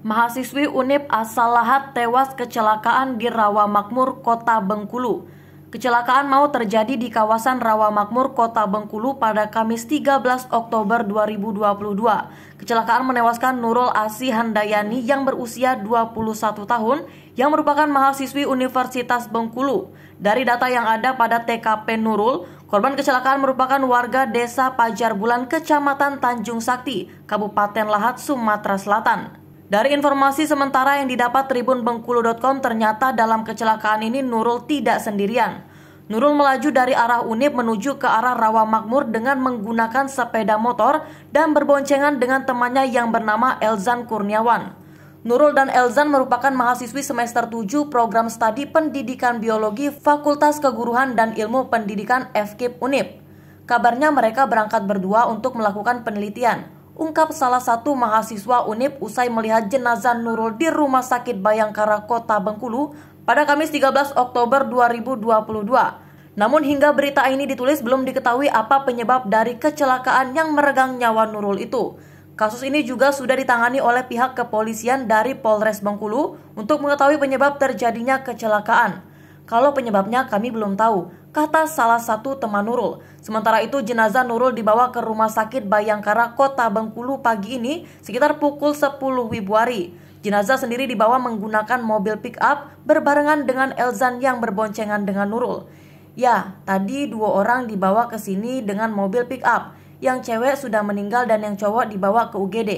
Mahasiswi Unip asal Lahat tewas kecelakaan di Rawa Makmur, Kota Bengkulu. Kecelakaan mau terjadi di kawasan Rawa Makmur, Kota Bengkulu pada Kamis 13 Oktober 2022. Kecelakaan menewaskan Nurul Asi Handayani yang berusia 21 tahun yang merupakan mahasiswi Universitas Bengkulu. Dari data yang ada pada TKP Nurul, korban kecelakaan merupakan warga desa Pajar Bulan, Kecamatan Tanjung Sakti, Kabupaten Lahat, Sumatera Selatan. Dari informasi sementara yang didapat Tribun Bengkulu.com, ternyata dalam kecelakaan ini Nurul tidak sendirian. Nurul melaju dari arah Unip menuju ke arah Rawa Makmur dengan menggunakan sepeda motor dan berboncengan dengan temannya yang bernama Elzan Kurniawan. Nurul dan Elzan merupakan mahasiswi semester 7 program studi pendidikan biologi Fakultas Keguruan dan Ilmu Pendidikan FKIP Unip. Kabarnya mereka berangkat berdua untuk melakukan penelitian ungkap salah satu mahasiswa UNIP usai melihat jenazah Nurul di Rumah Sakit Bayangkara Kota Bengkulu pada Kamis 13 Oktober 2022. Namun hingga berita ini ditulis belum diketahui apa penyebab dari kecelakaan yang meregang nyawa Nurul itu. Kasus ini juga sudah ditangani oleh pihak kepolisian dari Polres Bengkulu untuk mengetahui penyebab terjadinya kecelakaan. Kalau penyebabnya kami belum tahu, kata salah satu teman Nurul. Sementara itu jenazah Nurul dibawa ke Rumah Sakit Bayangkara Kota Bengkulu pagi ini sekitar pukul 10 Wibuari. Jenazah sendiri dibawa menggunakan mobil pick-up berbarengan dengan Elzan yang berboncengan dengan Nurul. Ya, tadi dua orang dibawa ke sini dengan mobil pick-up. Yang cewek sudah meninggal dan yang cowok dibawa ke UGD.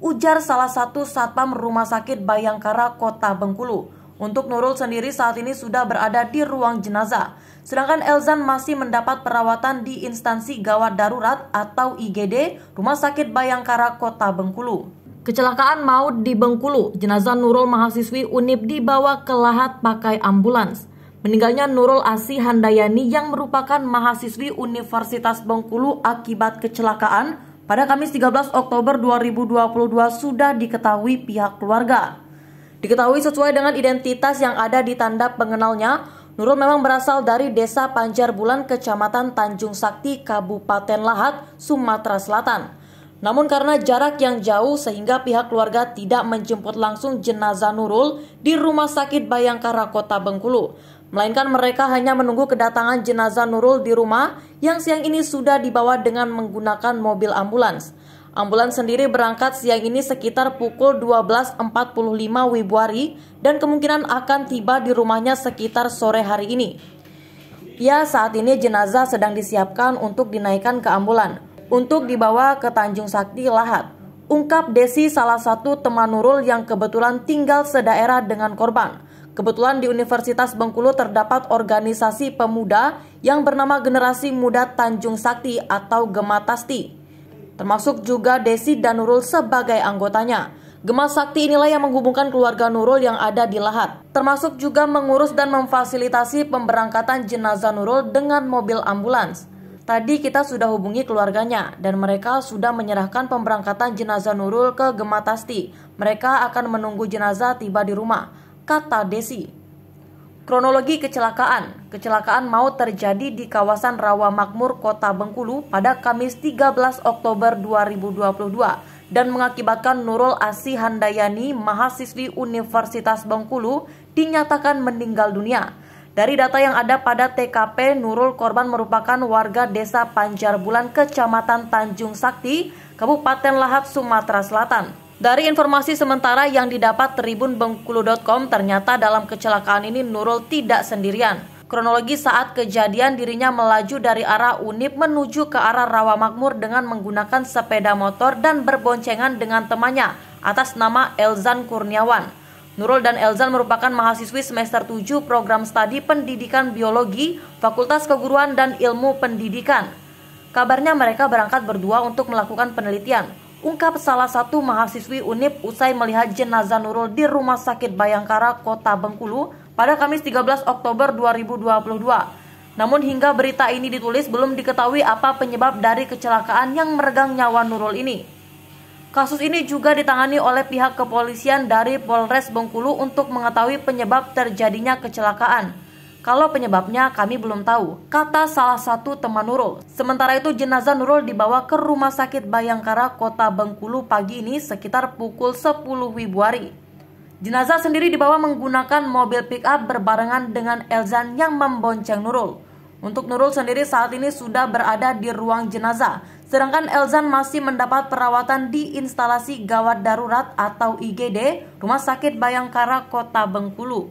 Ujar salah satu satpam Rumah Sakit Bayangkara Kota Bengkulu. Untuk Nurul sendiri saat ini sudah berada di ruang jenazah. Sedangkan Elzan masih mendapat perawatan di instansi gawat darurat atau IGD Rumah Sakit Bayangkara Kota Bengkulu. Kecelakaan maut di Bengkulu, jenazah Nurul mahasiswi UNIP dibawa ke lahat pakai ambulans. Meninggalnya Nurul Asi Handayani yang merupakan mahasiswi Universitas Bengkulu akibat kecelakaan pada Kamis 13 Oktober 2022 sudah diketahui pihak keluarga. Diketahui sesuai dengan identitas yang ada di tanda pengenalnya, Nurul memang berasal dari Desa Panjar Bulan, Kecamatan Tanjung Sakti, Kabupaten Lahat, Sumatera Selatan. Namun karena jarak yang jauh sehingga pihak keluarga tidak menjemput langsung jenazah Nurul di Rumah Sakit Bayangkara Kota Bengkulu. Melainkan mereka hanya menunggu kedatangan jenazah Nurul di rumah yang siang ini sudah dibawa dengan menggunakan mobil ambulans. Ambulans sendiri berangkat siang ini sekitar pukul 12.45 Wibuari dan kemungkinan akan tiba di rumahnya sekitar sore hari ini. Ya, saat ini jenazah sedang disiapkan untuk dinaikkan ke ambulan untuk dibawa ke Tanjung Sakti Lahat. Ungkap Desi salah satu teman Nurul yang kebetulan tinggal sedaerah dengan korban. Kebetulan di Universitas Bengkulu terdapat organisasi pemuda yang bernama Generasi Muda Tanjung Sakti atau Gematasti termasuk juga Desi dan Nurul sebagai anggotanya. Gema Sakti inilah yang menghubungkan keluarga Nurul yang ada di Lahat, termasuk juga mengurus dan memfasilitasi pemberangkatan jenazah Nurul dengan mobil ambulans. Tadi kita sudah hubungi keluarganya dan mereka sudah menyerahkan pemberangkatan jenazah Nurul ke Gematasti. Mereka akan menunggu jenazah tiba di rumah, kata Desi. Kronologi kecelakaan. Kecelakaan maut terjadi di kawasan Rawa Makmur, Kota Bengkulu pada Kamis 13 Oktober 2022 dan mengakibatkan Nurul Asih Handayani, mahasiswi Universitas Bengkulu, dinyatakan meninggal dunia. Dari data yang ada pada TKP, Nurul korban merupakan warga desa Panjarbulan, Kecamatan Tanjung Sakti, Kabupaten Lahat, Sumatera Selatan. Dari informasi sementara yang didapat Tribun Bengkulu.com, ternyata dalam kecelakaan ini Nurul tidak sendirian. Kronologi saat kejadian dirinya melaju dari arah Unip menuju ke arah Rawamakmur dengan menggunakan sepeda motor dan berboncengan dengan temannya atas nama Elzan Kurniawan. Nurul dan Elzan merupakan mahasiswi semester 7 program studi pendidikan biologi, Fakultas Keguruan dan Ilmu Pendidikan. Kabarnya mereka berangkat berdua untuk melakukan penelitian ungkap salah satu mahasiswi UNIP usai melihat jenazah Nurul di Rumah Sakit Bayangkara Kota Bengkulu pada Kamis 13 Oktober 2022. Namun hingga berita ini ditulis belum diketahui apa penyebab dari kecelakaan yang meregang nyawa Nurul ini. Kasus ini juga ditangani oleh pihak kepolisian dari Polres Bengkulu untuk mengetahui penyebab terjadinya kecelakaan. Kalau penyebabnya kami belum tahu, kata salah satu teman Nurul. Sementara itu jenazah Nurul dibawa ke Rumah Sakit Bayangkara Kota Bengkulu pagi ini sekitar pukul 10 Wibuari. Jenazah sendiri dibawa menggunakan mobil pick-up berbarengan dengan Elzan yang membonceng Nurul. Untuk Nurul sendiri saat ini sudah berada di ruang jenazah, sedangkan Elzan masih mendapat perawatan di instalasi gawat darurat atau IGD Rumah Sakit Bayangkara Kota Bengkulu.